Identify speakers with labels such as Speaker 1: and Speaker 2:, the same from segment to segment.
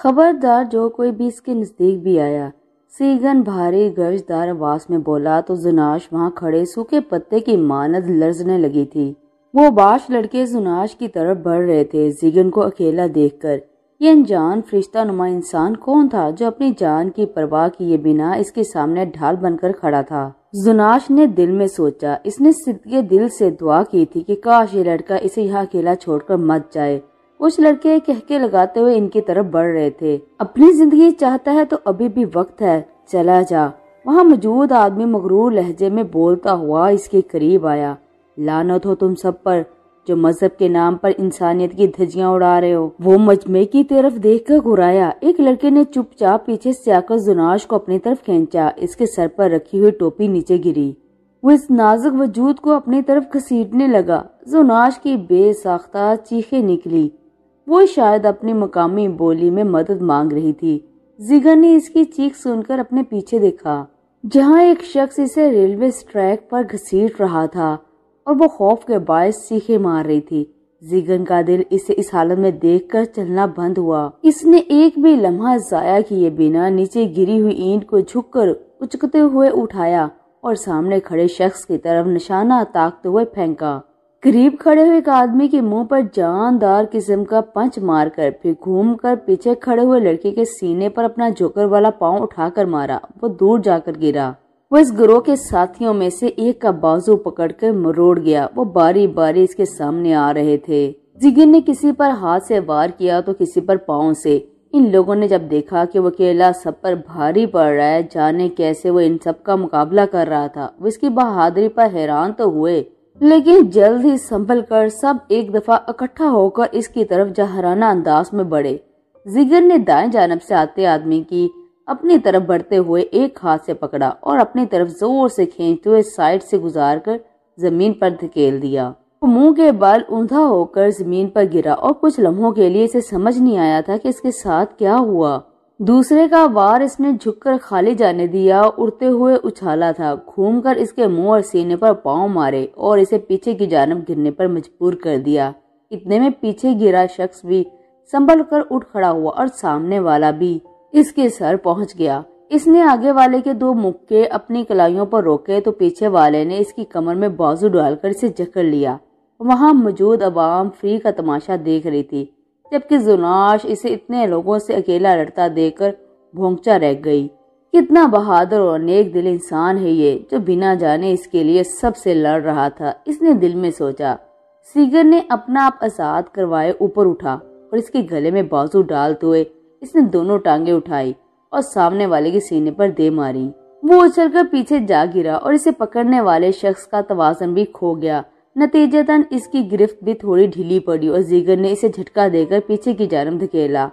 Speaker 1: खबरदार जो कोई भी इसके नज़दीक भी आया सीगन भारी गर्जदार आवाज में बोला तो जुनाश वहाँ खड़े सूखे पत्ते की मानद लर्जने लगी थी वो बाश लड़के जुनाश की तरफ बढ़ रहे थे जीगन को अकेला देखकर ये अनजान फरिश्ता नुमा इंसान कौन था जो अपनी जान की परवाह किए बिना इसके सामने ढाल बनकर खड़ा था जुनाश ने दिल में सोचा इसने सिद्ध दिल से दुआ की थी कि काश ये लड़का इसे यहाँ अकेला छोड़कर मत जाए कुछ लड़के कहके लगाते हुए इनकी तरफ बढ़ रहे थे अपनी जिंदगी चाहता है तो अभी भी वक्त है चला जा वहाँ मौजूद आदमी मगरूर लहजे में बोलता हुआ इसके करीब आया लानत हो तुम सब पर जो मजहब के नाम पर इंसानियत की धजियां उड़ा रहे हो वो मजमे की तरफ देख कर घुराया एक लड़के ने चुपचाप पीछे से आकर जुनाश को अपनी तरफ खींचा इसके सर पर रखी हुई टोपी नीचे गिरी वो इस नाजुक वजूद को अपनी तरफ घसीटने लगा जुनाश की बेसाख्ता चीखे निकली वो शायद अपनी मकामी बोली में मदद मांग रही थी जिगर ने इसकी चीख सुनकर अपने पीछे देखा जहाँ एक शख्स इसे रेलवे ट्रैक पर घसीट रहा था और वो खौफ के बायस सीखे मार रही थी जिगन का दिल इसे इस हालत में देखकर चलना बंद हुआ इसने एक भी लम्हा जाया किए बिना नीचे गिरी हुई ईंट को झुककर उचकते हुए उठाया और सामने खड़े शख्स की तरफ निशाना ताकते हुए फेंका करीब खड़े हुए एक आदमी के मुंह पर जानदार किस्म का पंच मारकर फिर घूमकर पीछे खड़े हुए लड़के के सीने पर अपना जोकर वाला पांव उठाकर मारा वो दूर जाकर गिरा वो इस गुरोह के साथियों में से एक का बाजू पकड़कर मरोड़ गया वो बारी बारी इसके सामने आ रहे थे जिगिर ने किसी पर हाथ से वार किया तो किसी पर पाँव से इन लोगों ने जब देखा कि वो अकेला सब पर भारी पड़ रहा है जाने कैसे वो इन सब का मुकाबला कर रहा था वो इसकी बहादुरी पर हैरान तो हुए लेकिन जल्द ही संभल कर सब एक दफा इकट्ठा होकर इसकी तरफ जहराना अंदाज में बढ़े जिगर ने दाएं जानब से आते आदमी की अपनी तरफ बढ़ते हुए एक हाथ से पकड़ा और अपनी तरफ जोर से खींचते हुए साइड से गुजार कर जमीन पर धकेल दिया मुंह के बाल ऊंधा होकर जमीन पर गिरा और कुछ लम्हों के लिए इसे समझ नहीं आया था कि इसके साथ क्या हुआ दूसरे का वार इसने झुककर खाली जाने दिया उड़ते हुए उछाला था घूमकर इसके मुंह और सीने पर पांव मारे और इसे पीछे की जानब गिरने पर मजबूर कर दिया इतने में पीछे गिरा शख्स भी संभल कर उठ खड़ा हुआ और सामने वाला भी इसके सर पहुंच गया इसने आगे वाले के दो मुक्के अपनी कलाइयों पर रोके तो पीछे वाले ने इसकी कमर में बाजू डालकर इसे जकड़ लिया वहां मौजूद अवाम फ्री का तमाशा देख रही थी जबकि जुनाश इसे इतने लोगों से अकेला लड़ता देखकर भोंगचा रह गई कितना बहादुर और नेक दिल इंसान है ये जो बिना जाने इसके लिए सबसे लड़ रहा था इसने दिल में सोचा सीगर ने अपना आप आजाद करवाए ऊपर उठा और इसके गले में बाजू डालते हुए इसने दोनों टांगे उठाई और सामने वाले के सीने पर दे मारी वो उछलकर पीछे जा गिरा और इसे पकड़ने वाले शख्स का तवाजन भी खो गया नतीजतन इसकी गिरफ्त भी थोड़ी ढीली पड़ी और जीगर ने इसे झटका देकर पीछे की जानम धकेला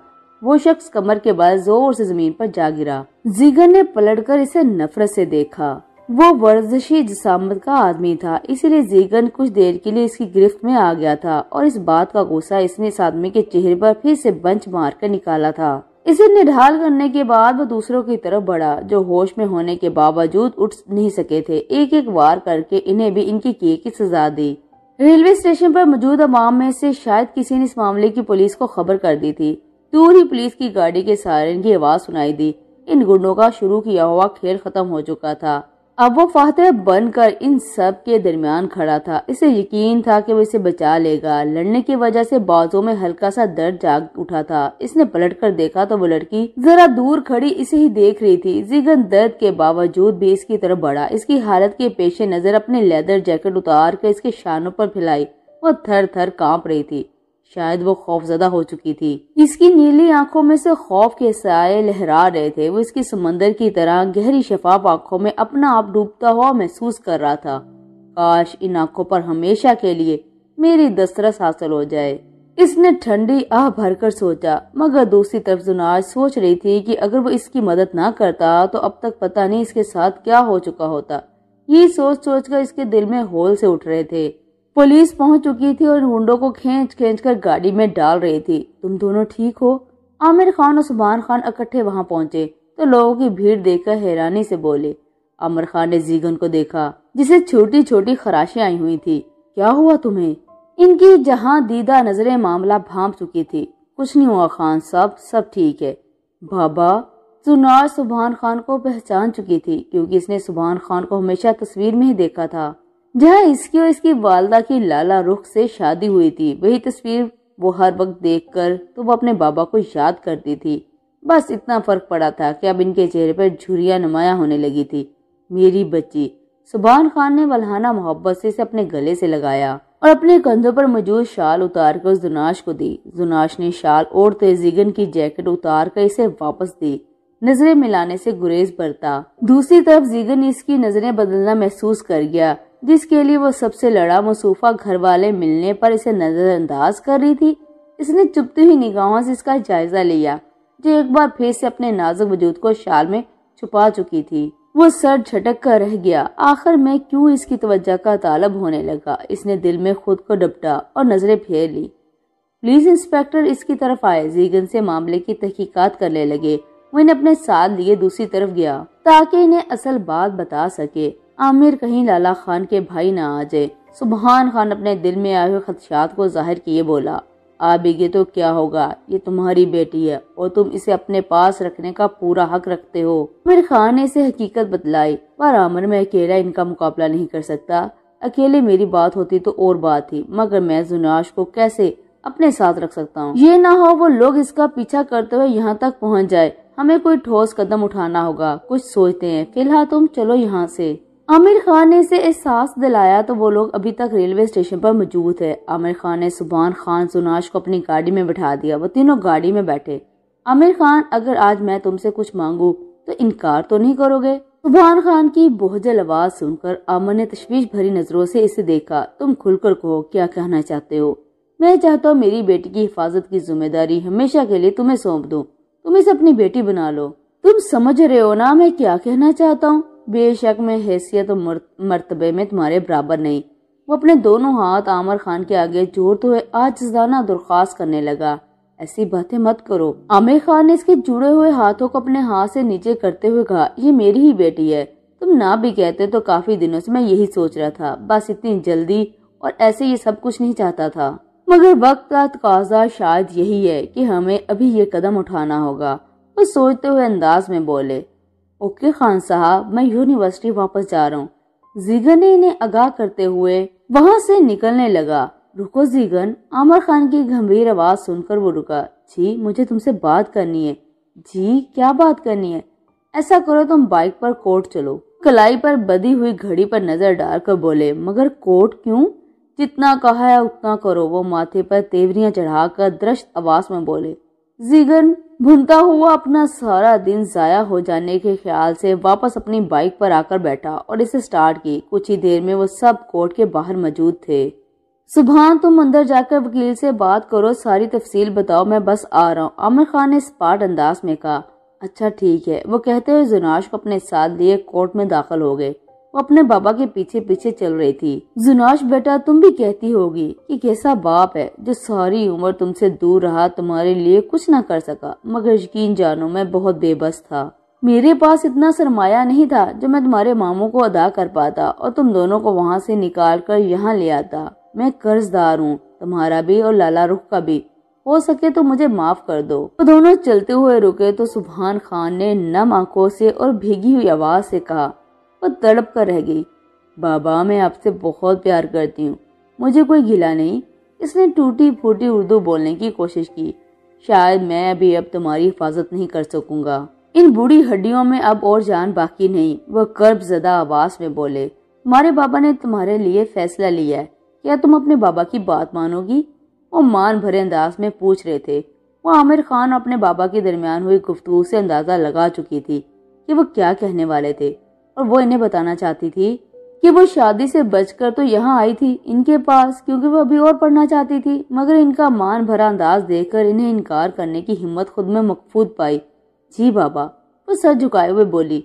Speaker 1: वो शख्स कमर के बाद जोर से जमीन पर जा गिरा जीगर ने पलटकर इसे नफरत से देखा वो वर्जिशी जसामत का आदमी था इसीलिए जीगन कुछ देर के लिए इसकी गिरफ्त में आ गया था और इस बात का गुस्सा इसने इस आदमी के चेहरे पर फिर से बंच मार कर निकाला था इसे निढाल करने के बाद वह दूसरों की तरफ बढ़ा जो होश में होने के बावजूद उठ नहीं सके थे एक एक वार करके इन्हें भी इनके किए की सजा दी रेलवे स्टेशन पर मौजूद अवाम में से शायद किसी ने इस मामले की पुलिस को खबर कर दी थी दूर ही पुलिस की गाड़ी के सारे की आवाज सुनाई दी इन गुंडों का शुरू किया हुआ खेल खत्म हो चुका था अब वो फातह बनकर इन सब के दरमियान खड़ा था इसे यकीन था कि वो इसे बचा लेगा लड़ने की वजह से बाजों में हल्का सा दर्द जाग उठा था इसने पलट कर देखा तो वो लड़की जरा दूर खड़ी इसे ही देख रही थी जिगन दर्द के बावजूद भी इसकी तरफ बढ़ा इसकी हालत के पेशे नजर अपने लेदर जैकेट उतार कर इसके शानों पर फैलाई वो थर थर कांप रही थी शायद वो खौफ ज्यादा हो चुकी थी इसकी नीली आंखों में से खौफ के साए लहरा रहे थे वो इसकी समंदर की तरह गहरी शफाफ आंखों में अपना आप डूबता हुआ महसूस कर रहा था काश इन आंखों पर हमेशा के लिए मेरी दस्तरस हासिल हो जाए इसने ठंडी आह भरकर सोचा मगर दूसरी तरफ जुनाज सोच रही थी कि अगर वो इसकी मदद ना करता तो अब तक पता नहीं इसके साथ क्या हो चुका होता ये सोच सोच कर इसके दिल में होल से उठ रहे थे पुलिस पहुंच चुकी थी और गुंडों को खींच खींच कर गाड़ी में डाल रही थी तुम दोनों ठीक हो आमिर खान और सुबहान खान इकट्ठे वहां पहुंचे तो लोगों की भीड़ देखकर हैरानी से बोले आमिर खान ने जीगन को देखा जिसे छोटी छोटी खराशे आई हुई थी क्या हुआ तुम्हें इनकी जहाँ दीदा नजरें मामला भाप चुकी थी कुछ नहीं हुआ खान सब सब ठीक है बाबा सुनार सुबहान खान को पहचान चुकी थी क्योंकि इसने सुबहान खान को हमेशा तस्वीर में ही देखा था जहाँ इसकी और इसकी वालदा की लाला रुख से शादी हुई थी वही तस्वीर वो हर वक्त देखकर तो वो अपने बाबा को याद करती थी बस इतना फर्क पड़ा था कि अब इनके चेहरे पर झुरिया नुमाया होने लगी थी मेरी बच्ची सुबहान खान ने वलहाना मोहब्बत से इसे अपने गले से लगाया और अपने कंधों पर मौजूद शाल उतार कर जुनाश को दी जुनाश ने शाल और तेजीगन की जैकेट उतार कर इसे वापस दी नजरें मिलाने से गुरेज बरता दूसरी तरफ जीगन इसकी नजरें बदलना महसूस कर गया जिसके लिए वो सबसे लड़ा मसूफा घर वाले मिलने पर इसे नज़रअंदाज कर रही थी इसने चुपती हुई निगाहों से इसका जायजा लिया जो एक बार फिर से अपने नाजुक वजूद को शाल में छुपा चुकी थी वो सर झटक कर रह गया आखिर में क्यों इसकी तवज्जा का तालब होने लगा इसने दिल में खुद को डपटा और नजरें फेर ली पुलिस इंस्पेक्टर इसकी तरफ आए जीगन से मामले की तहकीकात करने लगे वो इन्हें अपने साथ लिए दूसरी तरफ गया ताकि इन्हें असल बात बता सके आमिर कहीं लाला खान के भाई ना आ जाए सुबहान खान अपने दिल में आए हुए खदशात को जाहिर किए बोला आ तो क्या होगा ये तुम्हारी बेटी है और तुम इसे अपने पास रखने का पूरा हक रखते हो आमिर खान ने इसे हकीकत बतलाई पर आमिर मैं अकेला इनका मुकाबला नहीं कर सकता अकेले मेरी बात होती तो और बात थी मगर मैं जुनाश को कैसे अपने साथ रख सकता हूँ ये ना हो वो लोग इसका पीछा करते हुए यहाँ तक पहुँच जाए हमें कोई ठोस कदम उठाना होगा कुछ सोचते हैं फिलहाल तुम चलो यहाँ से आमिर खान ने इसे एहसास दिलाया तो वो लोग अभी तक रेलवे स्टेशन पर मौजूद है आमिर खान ने सुबहान खान सुनाश को अपनी गाड़ी में बैठा दिया वो तीनों गाड़ी में बैठे आमिर खान अगर आज मैं तुमसे कुछ मांगू तो इनकार तो नहीं करोगे सुबहान खान की बोहजल आवाज सुनकर आमिर ने तश्वीश भरी नजरों से इसे देखा तुम खुलकर कहो क्या कहना चाहते हो मैं चाहता हूँ मेरी बेटी की हिफाजत की जिम्मेदारी हमेशा के लिए तुम्हें सौंप दो तुम इसे अपनी बेटी बना लो तुम समझ रहे हो ना मैं क्या कहना चाहता हूँ बेशक मैं हैसियत और मरतबे में तुम्हारे बराबर नहीं वो अपने दोनों हाथ आमिर खान के आगे जोड़ते तो हुए आजदाना दरख्वास्त करने लगा ऐसी बातें मत करो आमिर खान ने इसके जुड़े हुए हाथों को अपने हाथ से नीचे करते हुए कहा ये मेरी ही बेटी है तुम ना भी कहते तो काफी दिनों से मैं यही सोच रहा था बस इतनी जल्दी और ऐसे ये सब कुछ नहीं चाहता था मगर वक्त का तकाजा शायद यही है कि हमें अभी ये कदम उठाना होगा वो सोचते हुए अंदाज में बोले ओके खान साहब मैं यूनिवर्सिटी वापस जा रहा हूँ जीगन ने इन्हें आगाह करते हुए वहाँ से निकलने लगा रुको जीगन आमर खान की गंभीर आवाज सुनकर वो रुका जी मुझे तुमसे बात करनी है जी क्या बात करनी है ऐसा करो तुम बाइक पर कोर्ट चलो कलाई पर बदी हुई घड़ी पर नजर डालकर बोले मगर कोर्ट क्यों जितना कहा है उतना करो वो माथे पर तेवरियां चढ़ाकर दृष्ट आवाज में बोले जीगन घूमता हुआ अपना सारा दिन ज़ाया हो जाने के ख्याल से वापस अपनी बाइक पर आकर बैठा और इसे स्टार्ट की कुछ ही देर में वो सब कोर्ट के बाहर मौजूद थे सुबह तुम अंदर जाकर वकील से बात करो सारी तफसील बताओ मैं बस आ रहा हूँ आमिर खान ने स्पाट अंदाज में कहा अच्छा ठीक है वो कहते हुए जुनाश को अपने साथ लिए कोर्ट में दाखिल हो गए वो अपने बाबा के पीछे पीछे चल रही थी जुनाश बेटा तुम भी कहती होगी कि कैसा बाप है जो सारी उम्र तुमसे दूर रहा तुम्हारे लिए कुछ ना कर सका मगर यकीन जानो मैं बहुत बेबस था मेरे पास इतना सरमाया नहीं था जो मैं तुम्हारे मामों को अदा कर पाता और तुम दोनों को वहाँ से निकाल कर यहाँ ले आता मैं कर्जदार हूँ तुम्हारा भी और लाला रुख का भी हो सके तो मुझे माफ कर दो तो दोनों चलते हुए रुके तो सुबहान खान ने नम आंखों से और भीगी हुई आवाज से कहा और तड़प कर रह गई बाबा मैं आपसे बहुत प्यार करती हूँ मुझे कोई घिला नहीं इसने टूटी फूटी उर्दू बोलने की कोशिश की शायद मैं अभी अब तुम्हारी हिफाजत नहीं कर सकूंगा इन बूढ़ी हड्डियों में अब और जान बाकी नहीं वह कर्ब जदा आवाज में बोले तुम्हारे बाबा ने तुम्हारे लिए फैसला लिया है क्या तुम अपने बाबा की बात मानोगी वो मान भरे अंदाज में पूछ रहे थे वो आमिर खान अपने बाबा के दरमियान हुई गुफ्तु से अंदाजा लगा चुकी थी कि वो क्या कहने वाले थे और वो इन्हें बताना चाहती थी कि वो शादी से बचकर तो यहाँ आई थी इनके पास क्योंकि वो अभी और पढ़ना चाहती थी मगर इनका मान भरा अंदाज देखकर इन्हें इनकार करने की हिम्मत खुद में मकफूद पाई जी बाबा वो सर झुकाए हुए बोली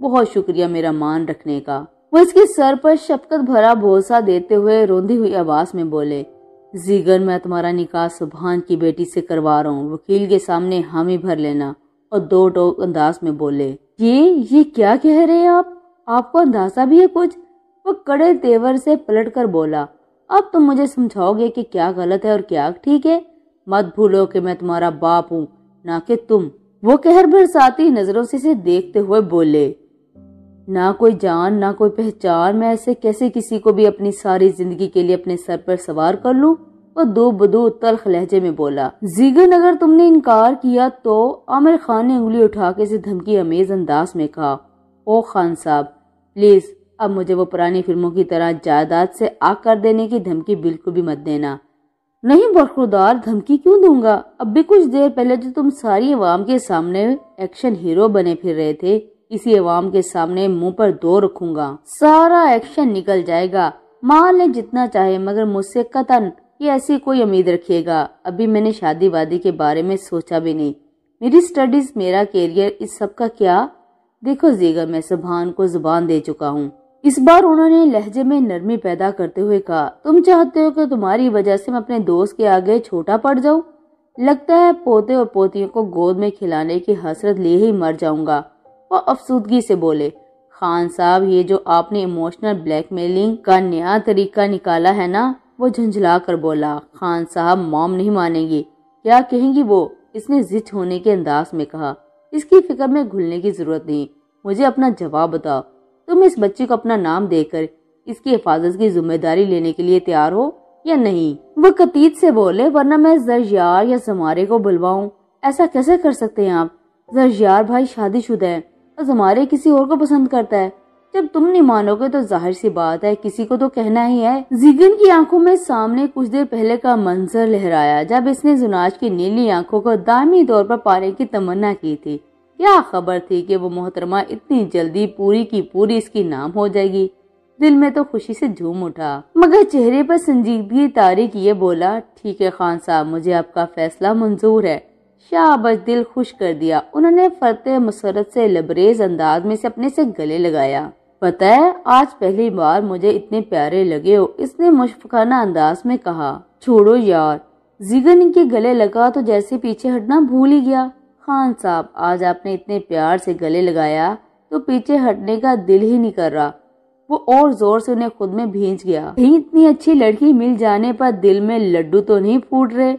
Speaker 1: बहुत शुक्रिया मेरा मान रखने का वो इसके सर पर शफकत भरा भरोसा देते हुए रोंदी हुई आवाज में बोले जीगर मैं तुम्हारा निकाह सुबहान की बेटी से करवा रहा हूँ वकील के सामने हामी भर लेना और दो टोक अंदाज में बोले ये ये क्या कह रहे हैं आप आपको अंदाजा भी है कुछ वो कड़े तेवर से पलट कर बोला अब तुम मुझे समझाओगे कि क्या गलत है और क्या ठीक है मत भूलो कि मैं तुम्हारा बाप हूँ ना कि तुम वो कहर बरसाती नजरों से इसे देखते हुए बोले ना कोई जान ना कोई पहचान मैं ऐसे कैसे किसी को भी अपनी सारी जिंदगी के लिए अपने सर पर सवार कर लूं और दो बदो तलख लहजे में बोला जीगर अगर तुमने इनकार किया तो आमिर खान ने उंगली उठा के इसे धमकी अमेज अंदाज में कहा ओ खान साहब प्लीज अब मुझे वो पुरानी फिल्मों की तरह जायदाद से आग कर देने की धमकी बिल्कुल भी मत देना नहीं बरखुदार धमकी क्यों दूंगा अब भी कुछ देर पहले जो तुम सारी अवाम के सामने एक्शन हीरो बने फिर रहे थे इसी अवाम के सामने मुंह पर दो रखूंगा सारा एक्शन निकल जाएगा माल ने जितना चाहे मगर मुझसे कतन कि ऐसी कोई उम्मीद रखिएगा अभी मैंने शादी वादी के बारे में सोचा भी नहीं मेरी स्टडीज मेरा कैरियर इस सब का क्या देखो जीगर मैं सुबहान को जुबान दे चुका हूँ इस बार उन्होंने लहजे में नरमी पैदा करते हुए कहा तुम चाहते हो कि तुम्हारी वजह से मैं अपने दोस्त के आगे छोटा पड़ जाऊँ लगता है पोते और पोतियों को गोद में खिलाने की हसरत लिए ही मर जाऊंगा वो अफसुदगी से बोले खान साहब ये जो आपने इमोशनल ब्लैकमेलिंग का नया तरीका निकाला है ना वो झुंझला कर बोला खान साहब मॉम नहीं मानेंगी क्या कहेंगी वो इसने जिद होने के अंदाज में कहा इसकी फिक्र में घुलने की जरूरत नहीं मुझे अपना जवाब बताओ तुम इस बच्ची को अपना नाम देकर इसकी हिफाजत की जिम्मेदारी लेने के लिए तैयार हो या नहीं वो कतीत से बोले वरना मैं जरयार या जमारे को बुलवाऊँ ऐसा कैसे कर सकते हैं आप जरजियार भाई शादीशुदा है और जमारे किसी और को पसंद करता है जब तुम नहीं मानोगे तो जाहिर सी बात है किसी को तो कहना ही है जिगन की आंखों में सामने कुछ देर पहले का मंजर लहराया जब इसने जुनाज की नीली आंखों को दामी तौर पर पाने की तमन्ना की थी क्या खबर थी कि वो मोहतरमा इतनी जल्दी पूरी की पूरी इसकी नाम हो जाएगी दिल में तो खुशी से झूम उठा मगर चेहरे पर संजीदगी तारी ये बोला ठीक है खान साहब मुझे आपका फैसला मंजूर है शाहबज दिल खुश कर दिया उन्होंने फरते मसरत से लबरेज अंदाज में से अपने से गले लगाया पता है आज पहली बार मुझे इतने प्यारे लगे हो इसने मुश्फाना अंदाज में कहा छोड़ो यार जिगन इनके गले लगा तो जैसे पीछे हटना भूल ही गया खान साहब आज आपने इतने प्यार से गले लगाया तो पीछे हटने का दिल ही नहीं कर रहा वो और जोर से उन्हें खुद में भींच गया कहीं इतनी अच्छी लड़की मिल जाने पर दिल में लड्डू तो नहीं फूट रहे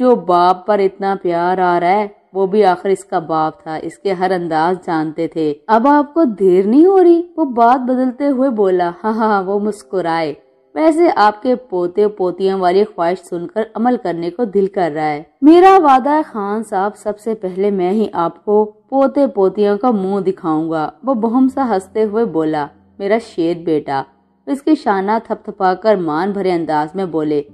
Speaker 1: जो बाप पर इतना प्यार आ रहा है वो भी आखिर इसका बाप था इसके हर अंदाज जानते थे अब आपको देर नहीं हो रही वो बात बदलते हुए बोला हाँ हाँ, हाँ वो मुस्कुराए वैसे आपके पोते पोतियों वाली ख्वाहिश सुनकर अमल करने को दिल कर रहा है मेरा वादा है खान साहब सबसे पहले मैं ही आपको पोते पोतियों का मुंह दिखाऊंगा वो बहुम सा हंसते हुए बोला मेरा शेर बेटा तो इसकी शाना थपथपा कर मान भरे अंदाज में बोले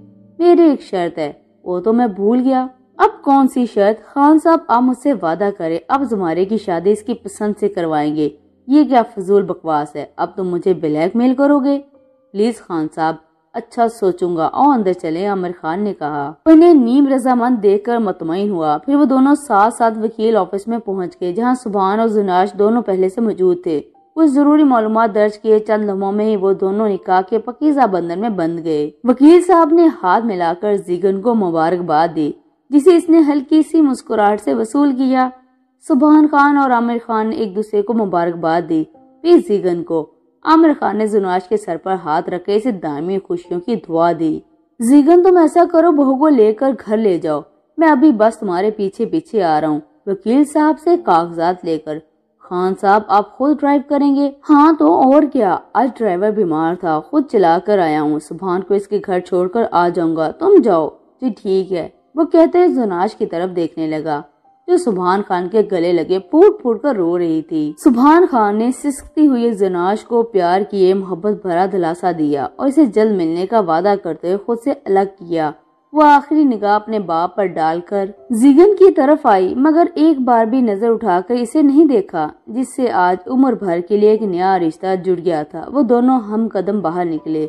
Speaker 1: मेरी एक शर्त है वो तो मैं भूल गया अब कौन सी शर्त खान साहब आप मुझसे वादा करें अब जुमारे की शादी इसकी पसंद से करवाएंगे ये क्या फजूल बकवास है अब तुम मुझे ब्लैकमेल करोगे प्लीज खान साहब अच्छा सोचूंगा और अंदर चले आमिर खान ने कहा उन्हें नीम रजामंद देख कर मुतमिन हुआ फिर वो दोनों साथ साथ वकील ऑफिस में पहुंच गए जहां सुबहान और जुनाश दोनों पहले से मौजूद थे कुछ जरूरी मालूम दर्ज किए चंद लम्हों में ही वो दोनों निकाह के पकीजा बंदर में बंध गए वकील साहब ने हाथ मिलाकर जीगन को मुबारकबाद दी जिसे इसने हल्की सी मुस्कुराहट से वसूल किया सुबहान खान और आमिर खान ने एक दूसरे को मुबारकबाद दी फिर जीगन को आमिर खान ने जुनाज के सर पर हाथ रखे इसे दायमी खुशियों की दुआ दी जीगन तुम ऐसा करो बहू को लेकर घर ले जाओ मैं अभी बस तुम्हारे पीछे पीछे आ रहा हूँ वकील साहब से कागजात लेकर खान साहब आप खुद ड्राइव करेंगे हाँ तो और क्या आज ड्राइवर बीमार था खुद चला कर आया हूँ सुबहान को इसके घर छोड़कर आ जाऊंगा तुम जाओ जी ठीक है वो कहते हुए जुनाज की तरफ देखने लगा जो सुबहान खान के गले लगे फूट फूट कर रो रही थी सुबहान खान ने सिसकती हुई जनाज को प्यार किए मोहब्बत भरा दिलासा दिया और इसे जल्द मिलने का वादा करते हुए खुद से अलग किया वो आखिरी निगाह अपने बाप पर डालकर जीगन की तरफ आई मगर एक बार भी नजर उठाकर इसे नहीं देखा जिससे आज उम्र भर के लिए एक नया रिश्ता जुड़ गया था वो दोनों हम कदम बाहर निकले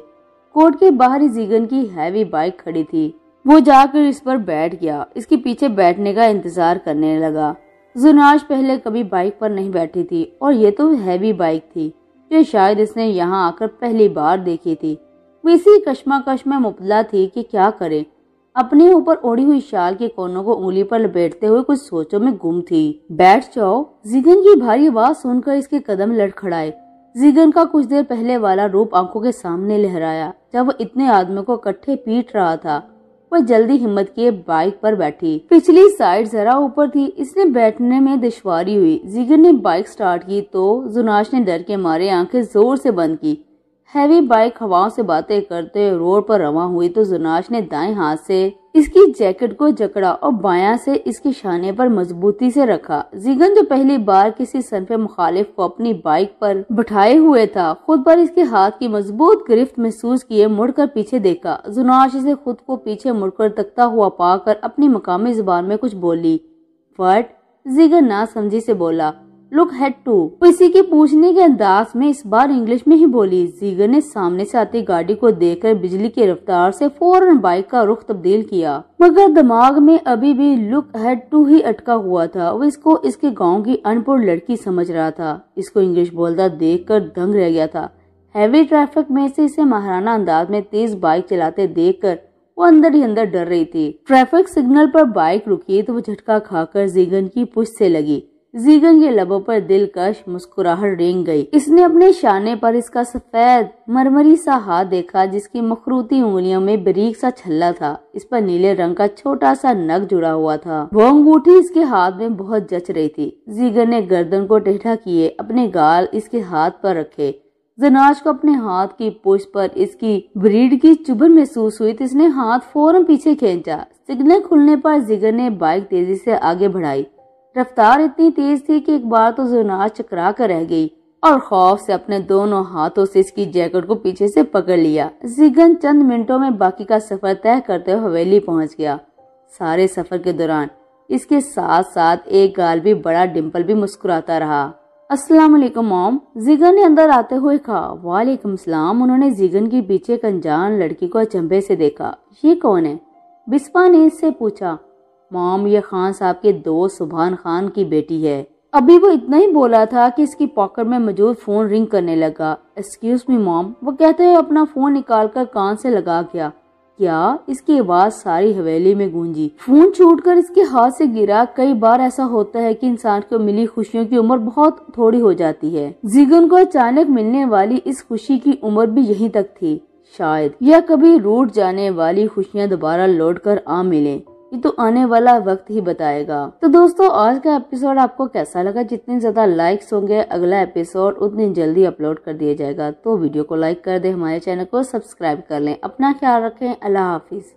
Speaker 1: कोर्ट के बाहर जीगन की हैवी बाइक खड़ी थी वो जाकर इस पर बैठ गया इसके पीछे बैठने का इंतजार करने लगा जुनाश पहले कभी बाइक पर नहीं बैठी थी और ये तो हैवी बाइक थी जो शायद इसने यहाँ आकर पहली बार देखी थी वो इसी कश्माकश में मुबला थी कि क्या करे अपने ऊपर ओढ़ी हुई शाल के कोनों को उंगली पर लपेटते हुए कुछ सोचों में गुम थी बैठ जाओ जिगन की भारी आवाज सुनकर इसके कदम लड़खड़ाए जिगन का कुछ देर पहले वाला रूप आंखों के सामने लहराया जब वो इतने आदमियों को इकट्ठे पीट रहा था वह जल्दी हिम्मत किए बाइक पर बैठी पिछली साइड जरा ऊपर थी इसलिए बैठने में दुश्वारी हुई जिगर ने बाइक स्टार्ट की तो जुनाश ने डर के मारे आंखें जोर से बंद की हैवी बाइक हवाओं से बातें करते रोड पर रवा हुई तो जुनाश ने दाएं हाथ से इसकी जैकेट को जकड़ा और बाया से इसके शाने पर मजबूती से रखा जिगन जो पहली बार किसी सनफ मुखालिफ को अपनी बाइक पर बिठाए हुए था खुद पर इसके हाथ की मजबूत गिरफ्त महसूस किए मुड़कर पीछे देखा जुनाश इसे खुद को पीछे मुड़कर तकता हुआ पाकर अपनी मकामी जुबान में कुछ बोली फट जिगन ना समझी से बोला लुक हेड टू किसी के पूछने के अंदाज में इस बार इंग्लिश में ही बोली जीगर ने सामने से आती गाड़ी को देखकर बिजली की रफ्तार से फौरन बाइक का रुख तब्दील किया मगर दिमाग में अभी भी लुक हेड टू ही अटका हुआ था वो इसको इसके गांव की अनपढ़ लड़की समझ रहा था इसको इंग्लिश बोलता कर दंग रह गया था हैवी ट्रैफिक में से इसे महाराना अंदाज में तेज बाइक चलाते कर वो अंदर ही अंदर डर रही थी ट्रैफिक सिग्नल पर बाइक रुकी तो वो झटका खाकर जीगन की पुश से लगी जीगन के लबों पर दिलकश मुस्कुराहट रेंग गई इसने अपने शाने पर इसका सफेद मरमरी सा हाथ देखा जिसकी मखरूती उंगलियों में बरीक सा छल्ला था इस पर नीले रंग का छोटा सा नग जुड़ा हुआ था वो अंगूठी इसके हाथ में बहुत जच रही थी जीगन ने गर्दन को टेढ़ा किए अपने गाल इसके हाथ पर रखे जनाज को अपने हाथ की पुश पर इसकी ब्रीड की चुभन महसूस हुई तो इसने हाथ फौरन पीछे खींचा सिग्नल खुलने पर जिगर ने बाइक तेजी से आगे बढ़ाई रफ्तार इतनी तेज थी कि एक बार तो जुनार चकरा कर रह गई और खौफ से अपने दोनों हाथों से इसकी जैकेट को पीछे से पकड़ लिया जिगन चंद मिनटों में बाकी का सफर तय करते हुए हवेली पहुंच गया सारे सफर के दौरान इसके साथ साथ एक गाल भी बड़ा डिम्पल भी मुस्कुराता रहा अस्सलाम वालेकुम मोम जिगन ने अंदर आते हुए कहा वालेकुम सलाम उन्होंने जिगन के पीछे एक लड़की को अचंभे से देखा ये कौन है बिस्पा ने इससे पूछा मोम ये खान साहब के दोस्त सुबहान खान की बेटी है अभी वो इतना ही बोला था कि इसकी पॉकेट में मौजूद फोन रिंग करने लगा एक्सक्यूज मी मॉम वो कहते हुए अपना फोन निकाल कर कान से लगा गया क्या इसकी आवाज सारी हवेली में गूंजी फोन छूटकर इसके हाथ से गिरा कई बार ऐसा होता है कि इंसान को मिली खुशियों की उम्र बहुत थोड़ी हो जाती है जिगन को अचानक मिलने वाली इस खुशी की उम्र भी यहीं तक थी शायद या कभी रूट जाने वाली खुशियाँ दोबारा लौट कर आ मिले ये तो आने वाला वक्त ही बताएगा तो दोस्तों आज का एपिसोड आपको कैसा लगा जितने ज्यादा लाइक्स होंगे अगला एपिसोड उतनी जल्दी अपलोड कर दिया जाएगा तो वीडियो को लाइक कर दे हमारे चैनल को सब्सक्राइब कर लें अपना ख्याल रखें अल्लाह हाफिज